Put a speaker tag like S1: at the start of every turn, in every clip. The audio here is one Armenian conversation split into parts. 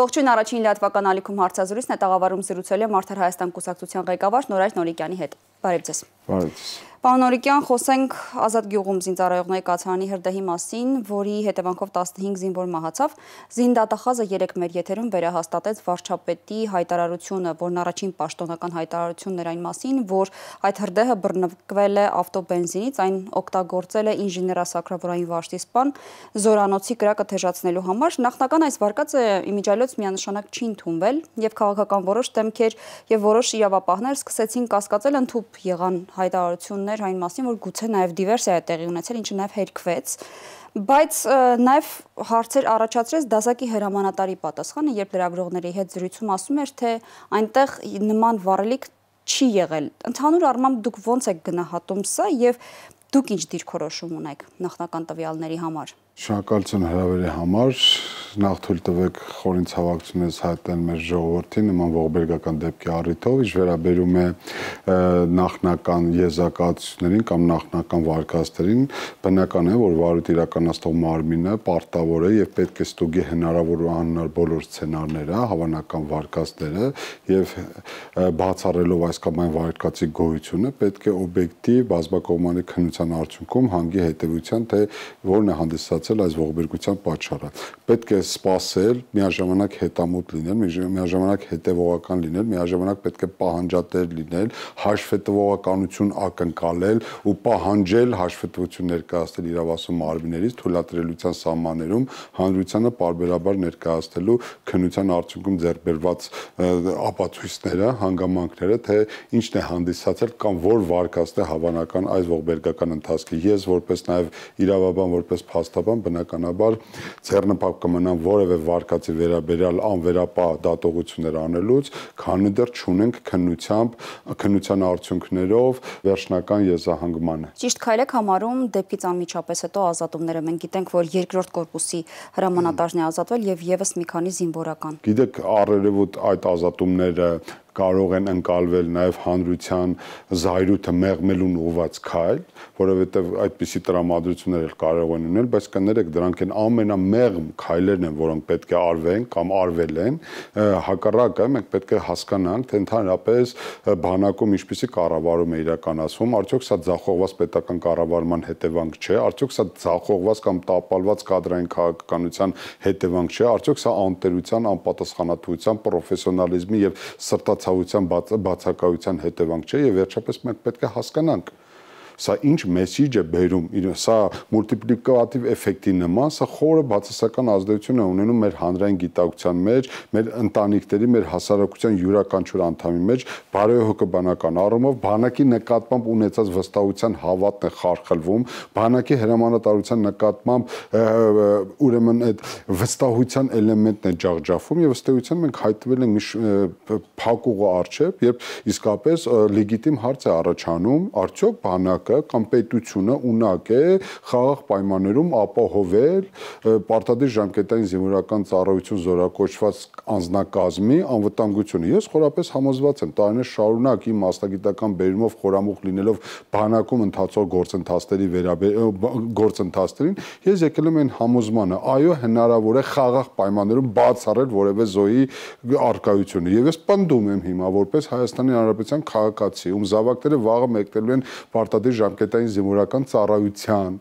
S1: Ողջույն առաջին լատվական ալիքում հարցազրույցն է տաղավարում զրուցել է Մարտար Հայաստան կուսակցության ղեկավար Նորայր Նորիկյանի հետ։ Բարև ձեզ։ Բարև ձեզ։ Պարոն Օրիկյան, խոսենք Ազատ գյուղում զինծառայողների կացարանի հրդեհի մասին, որի հետևանքով 15 զինվոր մահացավ։ Զինդատախազը 3 մեր եթերում վերահաստատեց վարչապետի հայտարարությունը, որն առաջին պաշտոնական հայտարարությունն էր այն մասին, որ այդ հրդեհը բռնկվել է ավտոբենզինից, այն օգտագործել է ինժեներասակրավորային վարշտի սպան Զորանոցի կրակը թեժացնելու համար։ Նախնական այս վարկածը իմիջալյոց միանշանակ չի ընդունվել եւ քաղաքական որոշ դեմքեր եւ որոշ իրավապահներ սկսեցին կասկածել ընդհուպ եղան հայտարարությունները մտորներ այն մասին, որ գուցե նաև դիվերսիա է տեղի ունեցել, ինչը նաև հերկվեց, բայց նաև հարցեր առաջացրեց դասակի հրամանատարի պատասխանը, երբ լրագրողների հետ զրույցում ասում էր, թե այնտեղ նման վարելիք չի եղել։ Ընդհանուր առմամբ դուք ո՞նց եք գնահատում սա եւ դուք ինչ դիրքորոշում ունեք նախնական տվյալների համար։
S2: Շնորհակալություն հրավերի համար։ Նախ թույլ տվեք խորին ցավակցությունս հայտնել մեր ժողովրդին նման ողբերգական դեպքի առիթով, ինչ վերաբերում է նախնական եզակացություններին կամ նախնական վարկածներին, բնական է, որ վարույթ իրականացնող մարմինը պարտավոր է եւ պետք է ստուգի հնարավոր ու անհնար բոլոր սցենարները, հավանական վարկածները եւ բացառելով այս կամ այն վարկածի գոյությունը, պետք է օբյեկտիվ բազմակողմանի քննության արդյունքում հանգի հետեւության թե որն է հանդիսացել ստացել այս ողբերգության պատճառը։ Պետք է սпасել, միաժամանակ հետամուտ լինել, միաժամանակ հետևողական լինել, միաժամանակ պետք է պահանջատեր լինել, հաշվետվողականություն ակնկալել ու պահանջել հաշվետվություն ներկայացնել իրավասու մարմիններից թույլատրելիության սահմաններում հանրությանը բարբերաբար ներկայացնելու քննության արդյունքում ձեռբերված ապացույցները, հանգամանքները, թե ինչն է հանդիսացել կամ որ վարկածն է հավանական այս ողբերգական ընթացքի։ Ես որպես նաև իրավաբան, որպես փաստաբան կմնան, բնականաբար ցեռնփակ կմնան որևէ վարկածի վերաբերյալ անվերապահ դատողություններ անելուց, քանի դեռ չունենք քննությամբ քննության արդյունքներով վերջնական եզրահանգմանը։
S1: Ճիշտ քայլեք համարում դեպքից անմիջապես հետո ազատումները։ Մենք գիտենք, որ երկրորդ կորպուսի հրամանատարն է ազատվել եւ եւս մի քանի զինվորական։
S2: Գիտեք, առերևույթ այդ ազատումները կարող են ընկալվել նաև հանրության զայրույթը մեղմելուն ուղված քայլ, որովհետև այդպիսի տրամադրություններ էլ կարող են ունել, բայց կներեք դրանք են ամենամեղմ քայլերն են, որոնք պետք է արվեն կամ արվել են։ Հակառակը մենք պետք է հասկանանք, թե ընդհանրապես բանակում ինչպիսի կառավարում է իրականացվում, արդյոք սա ցախողված պետական կառավարման հետևանք չէ, արդյոք սա ցախողված կամ տապալված կադրային քաղաքականության հետևանք չէ, արդյոք սա անտերության, անպատասխանատվության, պրոֆեսիոնալիզմի եւ սրտա բացահայտության բաց, բացակայության հետևանք չէ եւ վերջապես մենք պետք է հասկանանք Սա ինչ մեսիջ է բերում, իր սա մուլտիպլիկատիվ էֆեկտի նման, սա խորը բացասական ազդեցություն է ունենում մեր հանրային գիտակցության մեջ, մեր ընտանիքների, մեր հասարակության յուրաքանչյուր անդամի մեջ, բարոյահոգեբանական առումով բանակի նկատմամբ ունեցած վստահության հավատն է խարխլվում, բանակի հրամանատարության նկատմամբ ուրեմն այդ վստահության էլեմենտն է ջախջախվում եւ ըստ էության մենք հայտնվել ենք փակուղու արչեւ, երբ իսկապես լեգիտիմ հարց է առաջանում, արդյոք բանակը բանակը կամ պետությունը ունակ է խաղաղ պայմաններում ապահովել պարտադիր ժամկետային զինվորական ծառայություն զորակոչված անձնակազմի անվտանգությունը։ Ես խորապես համոզված եմ, տարիներ շարունակ իմ մասնագիտական բերումով խորամուխ լինելով բանակում ընթացող գործընթացների վերաբերյալ գործընթացներին, ես եկել եմ այն համոզմանը, այո, հնարավոր է խաղաղ պայմաններում բացառել որևէ զոհի արկայությունը։ Եվ ես պնդում եմ հիմա որպես Հայաստանի Հանրապետության քաղաքացի, ում զավակները վաղը մեկնելու են պարտադիր ժամկետային զինվորական ծառայության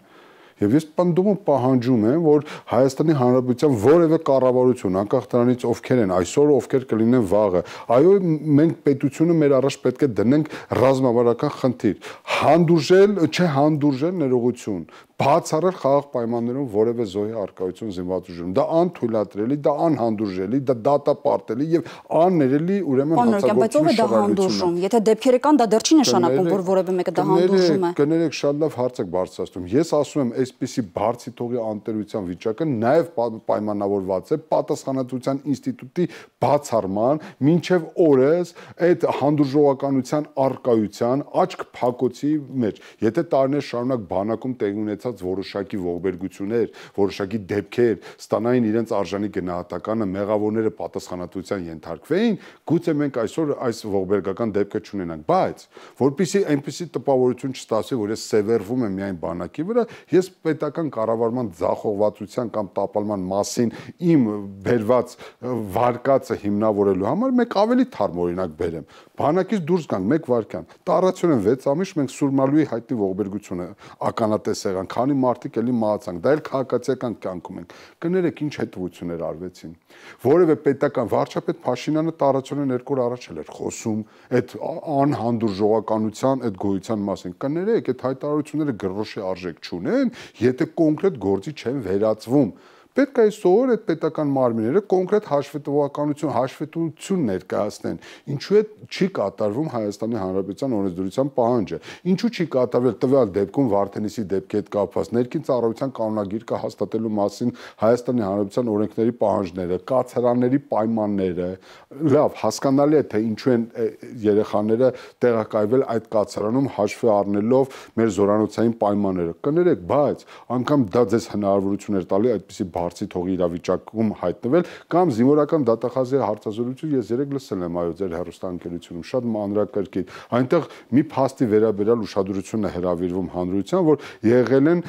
S2: Եվ ես պնդում ու պահանջում եմ, որ Հայաստանի Հանրապետության որևէ կառավարություն, անկախ դրանից ովքեր են, այսօր ովքեր կլինեն վաղը, այո, մենք պետությունը մեր առաջ պետք է դնենք ռազմավարական խնդիր, հանդուրժել, չէ, հանդուրժել ներողություն, բաց արել խաղաղ պայմաններում որևէ զոհի արկայություն զինվաճուժում։ Դա անթույլատրելի, դա անհանդուրժելի, դա դատապարտելի եւ աններելի ուրեմն հացագործություն շարունակում։ Բայց ով է դա հանդուրժում։
S1: Եթե դեպքերը կան, դա դեռ չի նշանակում, որ որևէ մեկը դա հանդուրժում է։
S2: Կներեք, շատ լավ հարց եք բարձրացնում։ Ես ասում եմ, այսպիսի բարձի թողի անտերության վիճակը նաեւ պայմանավորված է պատասխանատվության ինստիտուտի բացառման, ինչեւ օրս այդ հանդուրժողականության արկայության աչք փակոցի մեջ։ Եթե տարիներ շարունակ բանակում տեղ ունեցած ասած որոշակի ողբերգություններ, որոշակի դեպքեր ստանային իրենց արժանի գնահատականը, մեղավորները պատասխանատվության ենթարկվեին, գուցե մենք այսօր այս ողբերգական դեպքը չունենանք, բայց որpիսի այնպիսի տպավորություն չստացվի, որ ես սևեռվում եմ միայն բանակի վրա, ես պետական կառավարման ձախողվածության կամ տապալման մասին իմ բերված վարկածը հիմնավորելու համար մեկ ավելի թարմ օրինակ բերեմ։ Բանակից դուրս գանք մեկ վարքյան։ Տարածյուն են 6 ամիս մենք Սուրմալուի հայտի ողբերգությունը ականատես եղանք քանի մարդիկ էլի մահացան։ Դա էլ քաղաքացիական կյանքում ենք։ Կներեք, ինչ հետվություններ արվեցին։ Որևէ պետական վարչապետ Փաշինյանը տարածորեն երկու օր առաջ էր խոսում այդ անհանդուրժողականության, այդ գոյության մասին։ Կներեք, այդ հայտարարությունները գրոշի արժեք չունեն, եթե կոնկրետ գործի չեն վերածվում։ Պետք է այսօր այդ պետական մարմինները կոնկրետ հաշվետվողականություն, հաշվետվություն ներկայացնեն։ Ինչու է չի կատարվում Հայաստանի Հանրապետության օրենսդրության պահանջը։ Ինչու չի կատարվել տվյալ դեպքում Վարդենիսի դեպքի հետ կապված ներքին ծառայության կանոնագիրքը հաստատելու մասին Հայաստանի Հանրապետության օրենքների պահանջները, կացարանների պայմանները։ Լավ, հասկանալի է թե ինչու են երեխաները տեղակայվել այդ կացարանում հաշվի առնելով մեր զորանոցային պայմանները։ Կներեք, բայց անգամ դա ձեզ հնարավորություն էր տալի այդպիսի բա հարցի թողի իրավիճակում հայտնվել կամ զինվորական դատախազի հարցազրույցը ես երեք լսել եմ այո ձեր հերոստանգերությունում շատ մանրակրկիտ այնտեղ մի փաստի վերաբերյալ ուշադրությունը հրավիրվում հանրության որ եղել են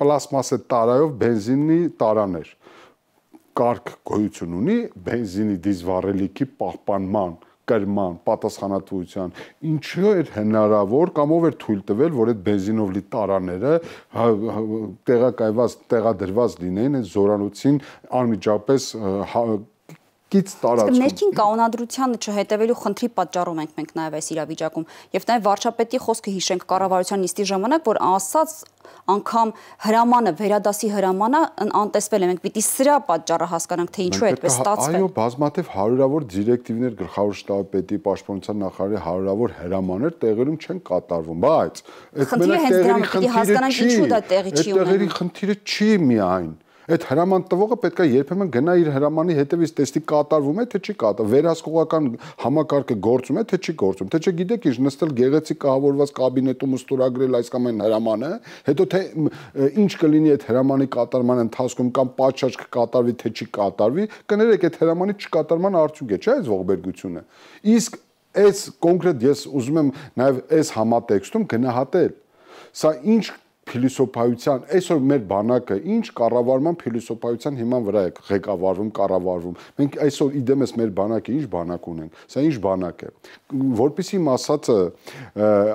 S2: պլաստմասե տարայով բենզինի տարաներ կարգ գոյություն ունի բենզինի դիզվառելիքի պահպանման կրման, պատասխանատվության, ինչու էր հնարավոր կամ ով էր թույլ տվել, որ այդ բենզինովլի տարաները հա, հա, տեղակայված, տեղադրված լինեին այդ զորանոցին անմիջապես հա, կից տարածքում։ Իսկ ներքին
S1: կանոնադրությանը չհետևելու խնդրի պատճառով ենք մենք նաև այս իրավիճակում եւ նաև վարչապետի խոսքը հիշենք կառավարության նիստի ժամանակ, որ ասաց անգամ հրամանը վերադասի հրամանը անտեսվել է մենք պիտի սրա պատճառը հասկանանք թե ինչու է այդպես ստացվել այո
S2: բազմաթիվ հարյուրավոր դիրեկտիվներ գլխավոր շտաբի պաշտպանության նախարարի հարյուրավոր հրամաններ տեղերում չեն կատարվում բայց այդ մենակ տեղերի խնդիրը չի հասկանանք ինչու դա տեղի չի ունենում այդ տեղերի խնդիրը չի միայն այդ հրաման տվողը պետք է երբեմն գնա իր հրամանի հետևից տեսնի կատարվում է թե չի կատարվում, վերահսկողական համակարգը գործում է թե չի գործում, թե չէ գիտեք ինչ նստել գեղեցիկ կահավորված կաբինետում ու ստորագրել այս կամ այն հրամանը, հետո թե ինչ կլինի այդ հրամանի կատարման ընթացքում կամ պատշաճ կկատարվի թե չի կատարվի, կներեք այդ հրամանի չկատարման արդյունք է, չէ՞ այս ողբերգությունը։ Իսկ այս կոնկրետ ես ուզում եմ նաև այս համատեքստում գնահատել սա ինչ փիլիսոփայության այսօր մեր բանակը ինչ կառավարման փիլիսոփայության հիման վրա է ղեկավարվում, կառավարվում։ Մենք այսօր իդեմս մեր բանակը ինչ բանակ ունենք։ Սա ինչ բանակ է։ Որպեսի մասածը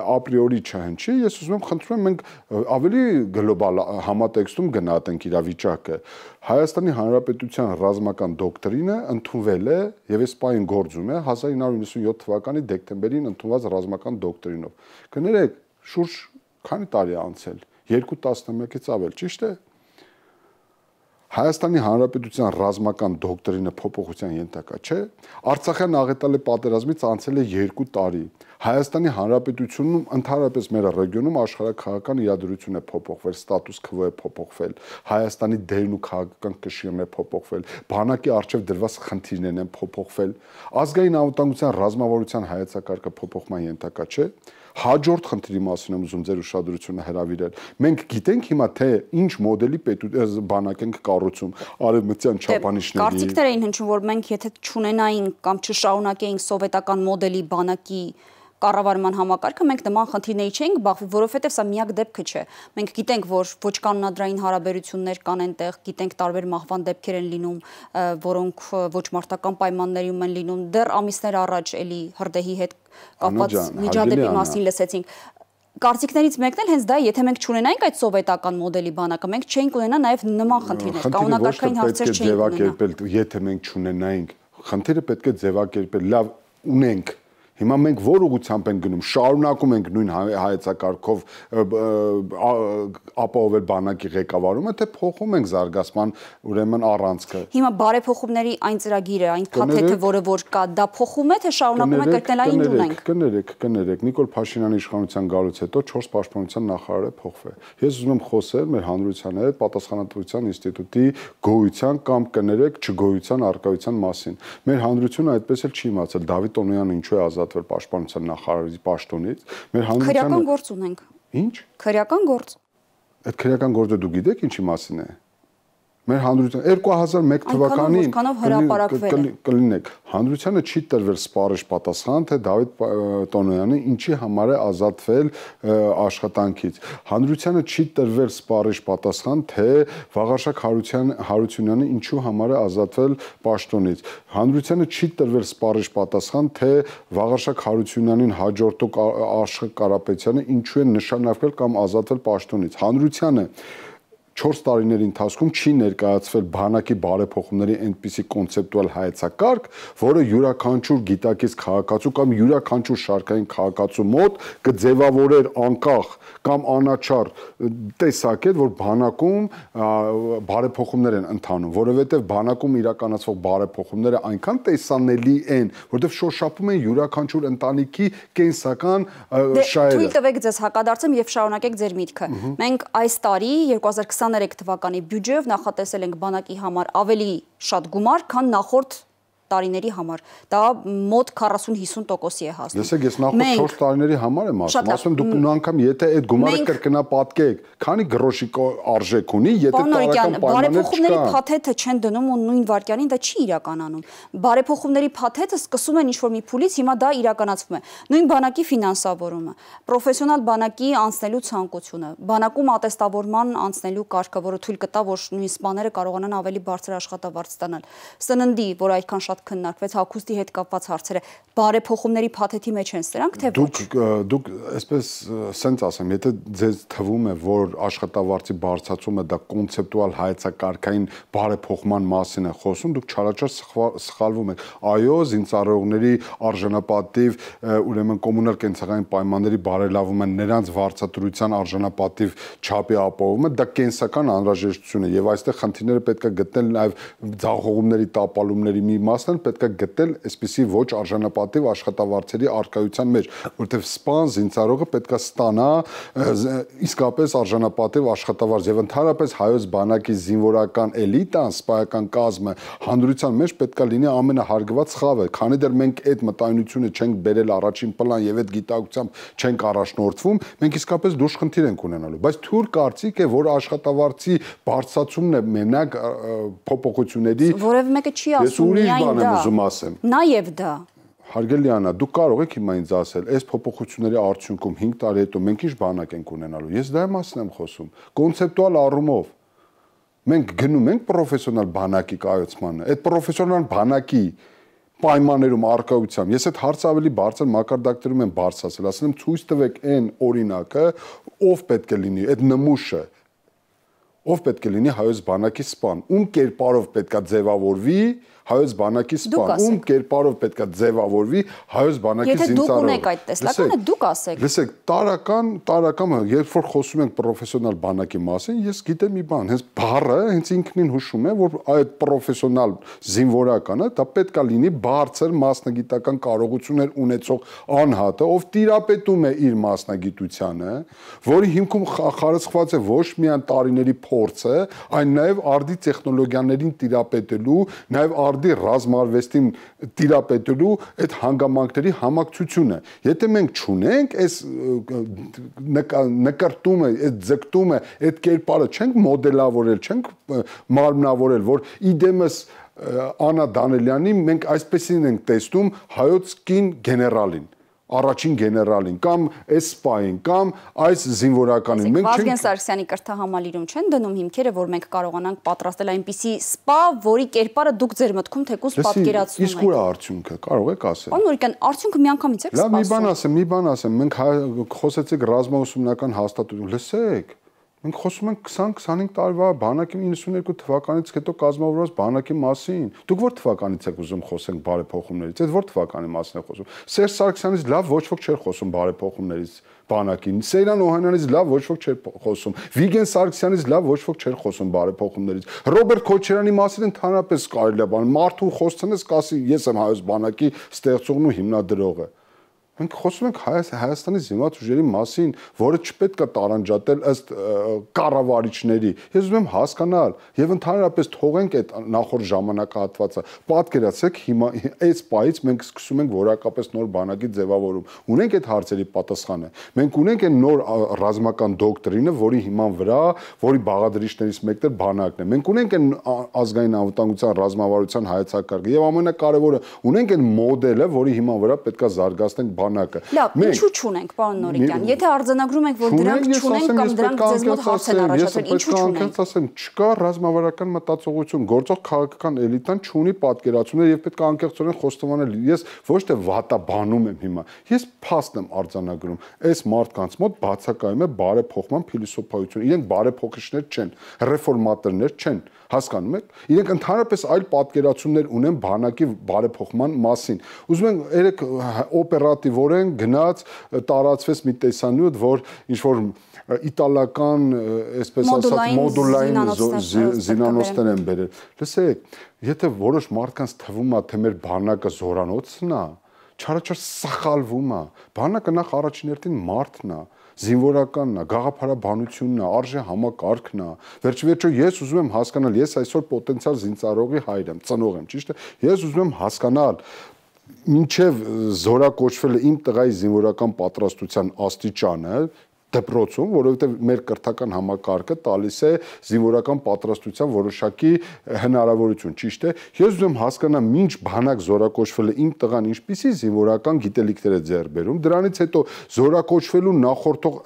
S2: ապրիորի չհնչի, ես ուզում եմ խնդրում եմ մենք ավելի գլոբալ համատեքստում գնահատենք իրավիճակը։ Հայաստանի Հանրապետության ռազմական դոկտրինը ընդունվել է եւ այս պայն գործում է 1997 թվականի դեկտեմբերին ընդունված ռազմական դոկտրինով։ Կներեք, շուրջ քանի տարի անցել 2.11-ից ավել, ճիշտ է։ Հայաստանի Հանրապետության ռազմական դոկտրինը փոփոխության ենթակա չէ։ Արցախյան աղետալի պատերազմից անցել է 2 տարի։ Հայաստանի Հանրապետությունում ընդհանրապես մեր ռեգիոնում աշխարհակահական իրադրությունն է փոփոխվել, ստատուս քվոը փոփոխվել, Հայաստանի դերն ու քաղաքական կշիռն է փոփոխվել, բանակի արժև դրված խնդիրներն են փոփոխվել, ազգային անվտանգության ռազմավարության հայեցակարգը փոփոխման ենթակա չէ։ Հաջորդ խնդրի մասին եմ ուզում ձեր ուշադրությունը հրավիրել։ Մենք գիտենք հիմա թե ինչ մոդելի պետության բանակ ենք կառուցում արևմտյան դե, չափանիշների։ Կարծիքներ
S1: էին հնչում, որ մենք եթե չունենայինք կամ չշարունակեինք սովետական մոդելի բանակի կառավարման համակարգը մենք նման խնդիրների չենք բախվի, որովհետև սա միակ դեպքը չէ։ Մենք գիտենք, որ ոչ կանոնադրային հարաբերություններ կան այնտեղ, գիտենք տարբեր մահվան դեպքեր են լինում, որոնք ոչ մարտական պայմաններում են լինում։ Դեռ ամիսներ առաջ էլի հրդեհի հետ կապված միջադեպի մասին լսեցինք կարծիքներից մեկն էլ հենց դա, եթե մենք չունենայինք այդ սովետական մոդելի բանակը, մենք չենք ունենա նաև նման խնդիրներ, կանոնակարգային հարցեր չենք
S2: ունենա։ Եթե մենք չունենայինք, խնդիրը պետք է ձևակերպել, լավ, ունենք Հիմա մենք որ ուղությամբ ենք գնում, շարունակում ենք նույն հայեցակարգով ապահովել բանակի ղեկավարումը, թե փոխում ենք զարգացման ուրեմն առանցքը։
S1: Հիմա բարեփոխումների այն ծրագիրը, այն փաթեթը, որը որ կա, դա փոխում է, թե շարունակում է գտնել այն ունենք։
S2: Կներեք, կներեք, Նիկոլ Փաշինյանի իշխանության գալուց հետո 4 պաշտպանության նախարար է փոխվել։ Ես ուզում եմ խոսել մեր հանրության հետ պատասխանատվության ինստիտուտի գոյության կամ կներեք չգոյության արկայության մասին։ Մեր հանրությունը այդպես էլ չի իմացել Դավիթ Օնոյանը ինչու է ազատ ազատվել պաշտպանության նախարարի պաշտոնից, մեր հանրության Քրեական գործ ունենք։ Ինչ։ Քրեական գործ։ Այդ քրեական գործը դու գիտեք ինչի մասին է մեր հանրության 2001 թվականին կլինեք հանրությանը չի տրվել սպարիշ պատասխան թե Դավիթ Տոնոյանը ինչի համար է ազատվել աշխատանքից հանրությանը չի տրվել սպարիշ պատասխան թե Վաղարշակ Հարության Հարությունյանը ինչու համար է ազատվել պաշտոնից հանրությանը չի տրվել սպարիշ պատասխան թե Վաղարշակ Հարությունյանին հաջորդող Աշխ Կարապետյանը ինչու է նշանակվել կամ ազատվել պաշտոնից հանրությանը 4 տարիների ընթացքում չի ներկայացվել բանակի բարեփոխումների այնպիսի կոնցեպտուալ հայեցակարգ, որը յուրաքանչյուր գիտակից քաղաքացու կամ յուրաքանչյուր շարքային քաղաքացու մոտ կձևավորեր անկախ կամ անաչառ տեսակետ, որ բանակում բարեփոխումներ են ընթանում, որովհետև բանակում իրականացվող բարեփոխումները այնքան տեսանելի են, որովհետև շոշափում են յուրաքանչյուր ընտանիքի կենսական դե, շահերը։ Դե թույլ
S1: տվեք ձեզ հակադարձեմ եւ շարունակեք ձեր միտքը։ Մենք այս տարի 2020 2023 թվականի բյուջեով նախատեսել ենք բանակի համար ավելի շատ գումար, քան նախորդ տարիների համար դա մոտ 40-50%-ի է հասնում։ Լսեք,
S2: ես նախ 4 տարիների համար եմ ասում, ասում դուք նույն անգամ եթե այդ գումարը կրկնապատկեք, քանի գրոշի արժեք ունի, եթե տարական
S1: պայմանները չկան։ Բարեփոխումների փաթեթը չեն դնում ու նույն վարքյանին դա չի իրականանում։ Բարեփոխումների փաթեթը սկսում են ինչ-որ մի փուլից, հիմա դա իրականացվում է։ Նույն բանակի ֆինանսավորումը, պրոֆեսիոնալ բանակի անցնելու ցանկությունը, բանակում ատեստավորման անցնելու կարգը, որը թույլ կտա, որ նույն սպաները կարողանան ավելի բարձր աշխատավարձ ստանալ։ Սննդի, որ այդքան շատ քննարկվեց հակոստի հետ կապված հարցերը, բարեփոխումների փաթեթի մեջ են սրանք թե
S2: ոչ։ Դուք դուք այսպես սենց ասեմ, եթե ձեզ թվում է, որ աշխատավարձի բարձրացումը դա կոնցեպտուալ հայեցակարգային բարեփոխման մասին է խոսում, դուք չարաչար սխալվում եք։ Այո, զինծառայողների արժանապատիվ, ուրեմն կոմունալ կենցաղային պայմանների բարելավումը, նրանց վարձատրության արժանապատիվ չափի ապահովումը դա կենսական անհրաժեշտություն է եւ այստեղ խնդիրները պետք է գտնել նաեւ ձախողումների տապալումների մի մաս իրականացնել, պետք է գտնել այսպիսի ոչ արժանապատիվ աշխատավարձերի արկայության մեջ, որտեղ սպան զինծառայողը պետք է ստանա իսկապես արժանապատիվ աշխատավարձ եւ ընդհանրապես հայոց բանակի զինվորական էլիտան, սպայական կազմը հանրության մեջ պետք է լինի ամենահարգված խավը, քանի դեռ մենք այդ մտայնությունը չենք բերել առաջին պլան եւ այդ գիտակցությամբ չենք առաջնորդվում, մենք իսկապես դուրս խնդիր ենք ունենալու, բայց թուր կարծիք է, որ աշխատավարձի բարձացումն է մենակ փոփոխությունների որևէ
S1: մեկը չի ասում միայն բան եմ ուզում ասեմ։ Նաև
S2: դա։ Հարգելի Անա, դու կարող եք հիմա ինձ ասել, այս փոփոխությունների արդյունքում 5 տարի հետո մենք ինչ բանակ ենք ունենալու։ Ես դա մասն եմ խոսում, կոնցեպտուալ առումով։ Մենք գնում ենք պրոֆեսիոնալ բանակի կայացմանը։ Այդ պրոֆեսիոնալ բանակի պայմաններում արկայությամբ ես այդ հարցը ավելի բարձր մակարդակներում եմ բարձրացել, ասել եմ ցույց տվեք այն օրինակը, ով պետք է լինի այդ նմուշը, ով պետք է լինի հայոց բանակի սպան, ում կերպարով պետքա ձևավորվի հայոց բանակի սպան, ում կերպարով պետքա ձևավորվի հայոց բանակի զինծառայողը։ Եթե դուք ունեք այդ տեսլականը, դուք ասեք։ Լսեք, տարական, տարականը, երբ որ խոսում ենք պրոֆեսիոնալ բանակի մասին, ես գիտեմ մի բան, հենց բառը հենց ինքնին հուշում է, որ այդ պրոֆեսիոնալ զինվորականը դա պետքա լինի բարձր մասնագիտական կարողություններ ունեցող անհատը, ով տիրապետում է իր մասնագիտությանը, որի հիմքում խարսխված է ոչ միայն տարիների փորձը, այլ նաև արդի տեխնոլոգիաներին տիրապետելու, նաև նկարդի ռազմարվեստին տիրապետելու այդ հանգամանքների համակցությունը։ Եթե մենք չունենք այս նկարտումը, այդ ձգտումը, այդ կերպարը չենք մոդելավորել, չենք մարմնավորել, որ իդեմս Անա Դանելյանի մենք այսպեսին ենք տեսնում հայոց կին գեներալին առաջին գեներալին կամ այս սպային կամ այս զինվորականին։ Մենք Վազգեն
S1: Սարգսյանի կրթահամալիրում չեն դնում հիմքերը, որ մենք կարողանանք պատրաստել այնպիսի սպա, որի կերպարը դուք ձեր մտքում թեկուզ պատկերացնում եք։ Իսկ ուր
S2: է արդյունքը, կարող եք ասել։ Պարոն
S1: Նորիկյան, արդյունքը միանգամից է սպասում։ Լավ, մի բան
S2: ասեմ, մի բան ասեմ, մենք հա- խոսեցինք ռազմաուսումնական հաստատություն, լսեք Մենք խոսում ենք 20-25 տարվա բանակի 92 թվականից հետո կազմավորված բանակի մասին։ Դուք ո՞ր թվականից եք ուզում խոսենք բարեփոխումներից։ Այդ ո՞ր թվականի մասն է խոսում։ Սերժ Սարգսյանից լավ ոչ ոք չէր խոսում բարեփոխումներից բանակին։ Սերան Օհանյանից լավ ոչ ոք չէր խոսում։ Վիգեն Սարգսյանից լավ ոչ ոք չէր խոսում բարեփոխումներից։ Ռոբերտ Քոչերյանի մասին ընդհանրապես կարելի է բան։ Մարդու խոսցնես, կասի ես եմ հայոց բանակի ստեղծողն ու հիմնադրողը։ Մենք խոսում ենք Հայաստանի զինված ուժերի մասին, որը չպետք է տարանջատել ըստ կառավարիչների։ Ես ուզում եմ հասկանալ եւ ընդհանրապես թողենք այդ նախորդ ժամանակահատվածը։ Պատկերացեք հիմա այս պահից մենք սկսում ենք որակապես նոր բանակի ձևավորում։ Ունենք այդ հարցերի պատասխանը։ Մենք ունենք այն նոր ռազմական դոկտրինը, որի հիման վրա, որի բաղադրիչներից մեկն է բանակն է։ Մենք ունենք այն ազգային անվտանգության ռազմավարության հայեցակարգը եւ ամենակարևորը ունենք այն մոդելը, որի հիման վրա պետքա զարգացնենք բանակը։ Լավ, ինչու
S1: չունենք, պարոն Նորիկյան։ Եթե արձանագրում ենք, որ դրանք չունենք կամ դրանք ձեզ մոտ հարց են առաջացրել, ինչու չունենք։
S2: Ես պետք է ասեմ, չկա ռազմավարական մտածողություն, գործող քաղաքական էլիտան չունի պատկերացումներ եւ պետք է անկեղծորեն խոստովանել։ Ես ոչ թե վատաբանում եմ հիմա։ Ես փաստն եմ արձանագրում։ Այս մարդկանց մոտ բացակայում է բարեփոխման փիլիսոփայություն։ Իրենք բարեփոխիչներ չեն, ռեֆորմատորներ չեն հասկանում եք իրենք ընդհանրապես այլ պատկերացումներ ունեն բանակի բարեփոխման մասին ուզում են երեք օպերատիվորեն գնաց տարածվեց մի տեսանյութ որ ինչ որ իտալական այսպես ասած մոդուլային զինանոցներ են բերել լսեք եթե որոշ մարդկանց թվում է թե մեր բանակը զորանոցն է չարաչար սխալվում է բանակը նախ առաջին հերթին մարդն է մարդ զինվորականն է, գաղափարաբանությունն է, արժե համակարգն է։ Վերջիվերջո ես ուզում եմ հասկանալ, ես այսօր պոտենցիալ զինծառայողի հայր եմ, ծնող եմ, ճիշտ է։ Ես ուզում եմ հասկանալ ինչև զորակոչվել է իմ տղայի զինվորական պատրաստության աստիճանը, դպրոցում, որովհետև մեր կրթական համակարգը տալիս է զինվորական պատրաստության որոշակի հնարավորություն, ճիշտ է։ Ես ուզում հասկանամ, ինչ բանակ զորակոչվել է իմ տղան, ինչպիսի զինվորական գիտելիքներ է ձեռք բերում։ Դրանից հետո զորակոչվելու նախորդող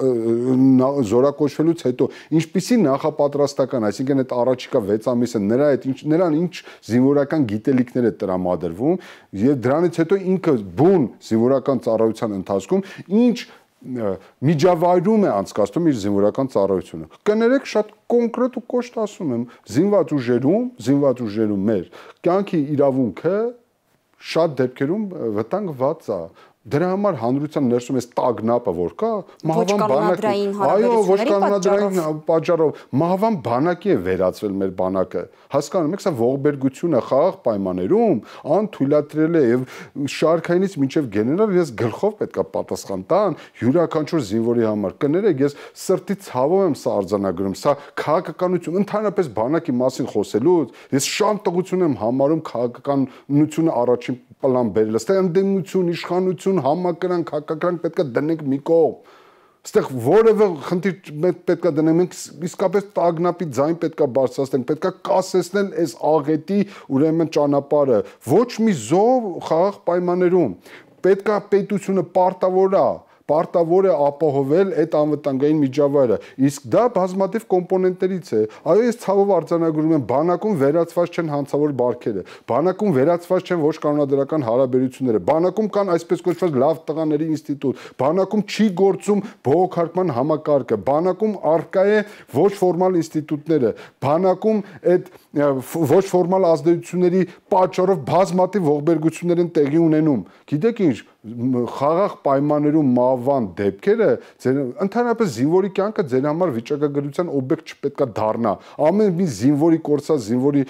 S2: զորակոչվելուց հետո ինչպիսի նախապատրաստական, այսինքն այդ առաջիկա 6 ամիսը նրա այդ ինչ նրան ինչ զինվորական գիտելիքներ է տրամադրվում եւ դրանից հետո ինքը բուն զինվորական ծառայության ընթացքում ինչ միջավայրում է անցկացնում իր զինվորական ծառայությունը։ Կներեք շատ կոնկրետ ու կոշտ ասում եմ, զինված ուժերում, զինված ուժերում մեր կյանքի իրավունքը շատ դեպքերում վտանգված է Դրա համար հանրության ներսում էս տագնապը որ կա, մահվան բանակը, այո, ոչ կանոնադրային պատճառով մահվան բանակի է վերածվել մեր բանակը։ Հասկանում եք, սա ողբերգությունը խաղաղ պայմաններում անթույլատրել է եւ շարքայինից մինչեւ գեներալ ես գլխով պետքա պատասխան տան յուրաքանչյուր զինվորի համար։ Կներեք, ես սրտի ցավով եմ սա արձանագրում, սա քաղաքականություն, ընդհանրապես բանակի մասին խոսելուց ես շատ տգություն եմ համարում քաղաքականությունը առաջին պլան բերելը, ստե ընդդեմություն, իշխանություն պետություն համակրանք, հակակրանք պետք է դնենք մի կողմ։ Այստեղ որևէ խնդիր պետք է դնենք, մենք իսկապես տագնապի ձայն պետք է բարձրացնենք, պետք է կասեցնել այս աղետի ուրեմն ճանապարհը։ Ոչ մի զով խաղաղ պայմաններում պետք է պետությունը պարտավոր է պարտավոր է ապահովել այդ անվտանգային միջավայրը։ Իսկ դա բազմաթիվ կոմպոնենտներից է։ Այո, ես ցավով արձանագրում եմ, բանակում վերացված չեն հանցավոր բարքերը, բանակում վերացված չեն ոչ կանոնադրական հարաբերությունները, բանակում կան այսպես կոչված լավ տղաների ինստիտուտ, բանակում չի գործում բողոքարկման համակարգը, բանակում արկա է ոչ ֆորմալ ինստիտուտները, բանակում այդ ոչ ֆորմալ ազդեցությունների պատճառով բազմաթիվ ողբերգություններ են տեղի ունենում։ Գիտեք ինչ, խաղաղ պայմաններում մահվան դեպքերը ձեր ընդհանրապես զինվորի կյանքը ձեր համար վիճակագրության օբյեկտ չպետքա դառնա ամեն մի զինվորի կորցած զինվորի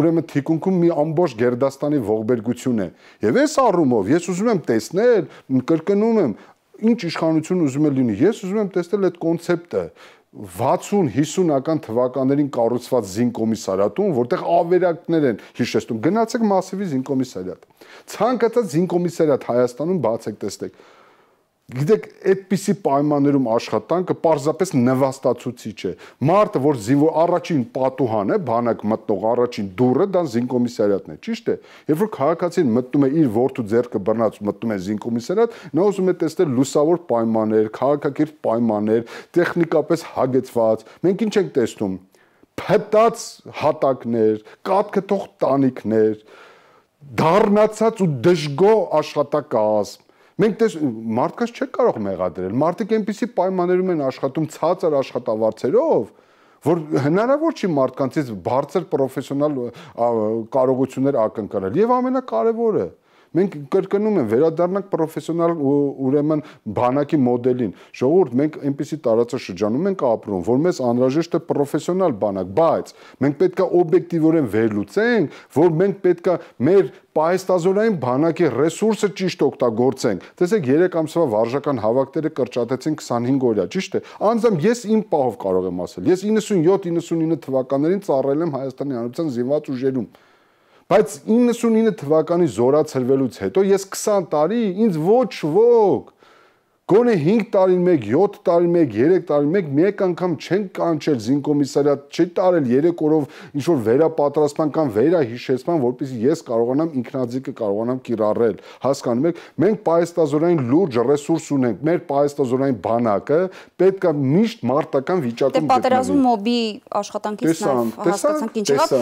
S2: ուրեմն թիկունքում մի ամբողջ Գերդաստանի ողբերգություն է եւ այս առումով ես ուզում եմ տեսնել կրկնում եմ ինչ իշխանություն ուզում է լինի ես ուզում եմ տեսնել այդ կոնցեպտը 60-50-ական թվականներին կառուցված զինկոմիսարիատում, որտեղ ավերակներ են հիշեցնում։ Գնացեք Մասիվի զինկոմիսարիատ։ Ցանկացած զինկոմիսարիատ Հայաստանում բացեք, տեսնեք գիտեք, այդպիսի պայմաններում աշխատանքը պարզապես նվաստացուցիչ է։ Մարդը, որ զինվոր առաջին պատուհան է, բանակ մտնող առաջին դուրը, դա զինկոմիսարիատն է, ճիշտ է։ Երբ որ քաղաքացին մտնում է իր ворթու ձեռքը բռնած մտնում է զինկոմիսարիատ, նա ուզում է տեսնել լուսավոր պայմաններ, քաղաքակիրթ պայմաններ, տեխնիկապես հագեցված։ Մենք ինչ ենք տեսնում։ Փտած հատակներ, կատքը թող տանիքներ, դառնացած ու դժգոհ աշխատակազմ Մենք տես մարդկանց չեք կարող մեղադրել։ Մարդիկ այնպիսի պայմաններում են աշխատում ցածր աշխատավարձերով, որ հնարավոր չի մարդկանցից բարձր պրոֆեսիոնալ կարողություններ ակնկալել։ Եվ ամենակարևորը, Մենք կրկնում ենք վերադառնանք պրոֆեսիոնալ ուրեմն բանակի մոդելին։ Ժողովուրդ, մենք այնպեսի տարածաշրջանում ենք ապրում, որ մեզ անհրաժեշտ է պրոֆեսիոնալ բանակ, բայց մենք պետքա օբյեկտիվորեն վերլուծենք, որ մենք պետքա մեր պայստազորային բանակի ռեսուրսը ճիշտ օգտագործենք։ Տեսեք, 3 ամսվա վարժական հավաքները կրճատեցին 25 օրյա, ճիշտ է։ Անձամբ ես իմ պահով կարող եմ ասել։ Ես 97-99 թվականներին ծառայել եմ Հայաստանի Հանրապետության զինված ուժերում։ Բայց 99 թվականի զորացրվելուց հետո ես 20 տարի ինձ ոչ ոք Գոնե 5 տարին մեկ, 7 տարին մեկ, 3 տարին մեկ մեկ անգամ չեն կանչել զինկոմիսարիատ, չի տարել 3 օրով ինչ որ վերապատրաստման կամ վերահիշեցման, որպեսզի ես կարողանամ ինքնաձիկը կարողանամ կիրառել։ Հասկանում եք, մենք պայեստազորային լուրջ ռեսուրս ունենք, մեր պայեստազորային բանակը պետք է միշտ մարտական վիճակում դե գտնվի։ Դե պատերազմ
S1: մոբի աշխատանքից նաև հասկացանք ինչ եղավ։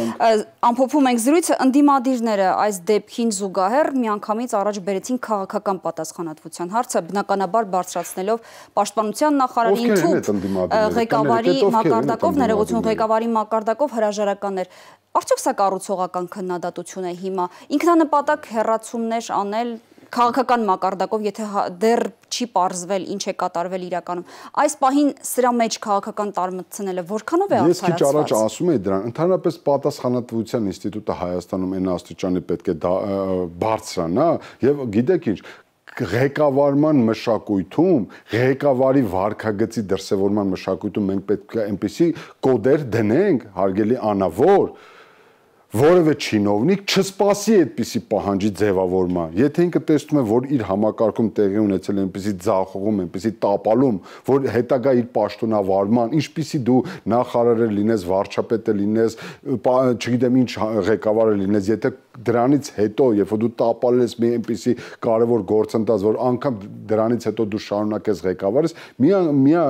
S1: Ամփոփում ենք զրույցը, ընդդիմադիրները այս դեպքին զուգահեռ միանգամից առաջ բերեցին քաղաքական պատասխանատվության հարցը, բնականաբար բարձրացնելով պաշտպանության նախարարի ընդդիմ ղեկավարի մակարդակով, ներողություն ղեկավարի մակարդակով հրաժարականներ Արդյոք սա կառուցողական քննադատություն է հիմա։ Ինքնանպատակ հերացումներ անել քաղաքական մակարդակով, եթե հա, դեռ չի parzվել ինչ է կատարվել իրականում։ Այս պահին սրա մեջ քաղաքական տարմցնելը որքանով է արդարացված։ Ես քիչ առաջ ասում
S2: էի դրան, ընդհանրապես պատասխանատվության ինստիտուտը Հայաստանում այն աստիճանի պետք է բարձրանա, եւ գիտեք ինչ, ղեկավարման մշակույթում, ղեկավարի վարկագծի դրսևորման մշակույթում մենք պետք է այնպիսի կոդեր դնենք, հարգելի անավոր, որևէ չինովնիկ չսպասի այդպիսի պահանջի ձևավորման։ Եթե ինքը տեսնում է, որ իր համակարգում տեղի ունեցել է այնպիսի ձախողում, այնպիսի տապալում, որ հետագա իր պաշտոնավարման, ինչպիսի դու նախարարը լինես, վարչապետը լինես, չգիտեմ ինչ հա, ղեկավարը լինես, եթե դրանից հետո, երբ որ դու տապալել ես մի այնպիսի կարևոր գործընթաց, որ անգամ դրանից հետո դու շարունակես ղեկավարես, միա միա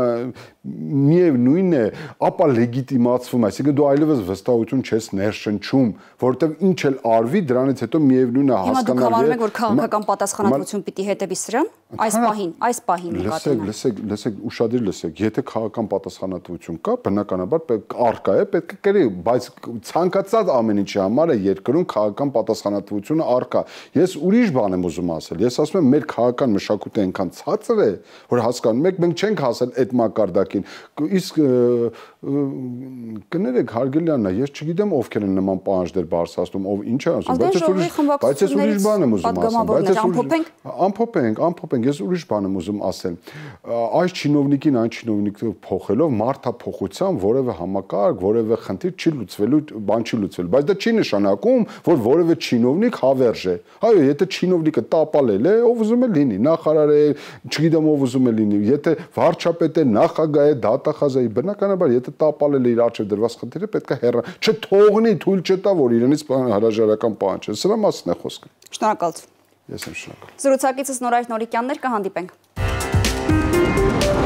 S2: միևնույն է, ապա լեգիտիմացվում, այսինքն դու այլևս վստահություն չես ներշնչում անում, որովհետև ինչ էլ արվի, դրանից հետո միևնույնն է հասկանալի է։ Հիմա դուք համարում եք, որ քաղաքական
S1: պատասխանատվություն պիտի հետևի սրան այս պահին, այս պահին նկատենա։ Լսեք,
S2: լսեք, լսեք, ուշադիր լսեք։ Եթե քաղաքական պատասխանատվություն կա, բնականաբար արկա է, պետք է կրի, բայց ցանկացած ամեն ինչի համար է երկրում քաղաքական պատասխանատվությունը արկա։ Ես ուրիշ բան եմ ուզում ասել։ Ես ասում եմ, մեր քաղաքական մշակույթը այնքան ցածր է, որ հասկանում եք, մենք չենք հասել այդ մակարդակին։ Իսկ կներեք Հարգելյաննա, ես չգիտեմ ովքեր են նման պահանջներ բարձրացնում, ով ինչ է ասում, բայց ես ուրիշ բայց ես ուրիշ բան եմ ուզում ասել, բայց ես ամփոփենք, ամփոփենք, ամփոփենք ենք, ես ուրիշ բան եմ ուզում ասել։ Այս чиновникին այն чиновникը փոխելով մարդափոխության որևէ համակարգ, որևէ խնդիր չի լուծվելու, բան չի լուծվել, բայց դա չի նշանակում, որ որևէ чиновник հավերժ է։ Այո, եթե чиновникը տապալել է, ով ուզում է լինի, նախարար է, չգիտեմ ով ուզում է լինի, եթե վարչապետ է, նախագահ է, դատախազ է, բնականաբար եթե տապալել է իր արջև դրված խնդիրը, պետք է հեռա չթողնի, թույլ չտա, որ իրենից հրաժարական պահանջ է։ Սրա մասն է խոսքը։ Շնորհակալություն։ Ես եմ շնորհակալ։
S1: Զրուցակիցս Նորայր Նորիկյանն էր կհանդիպենք։ Thank you.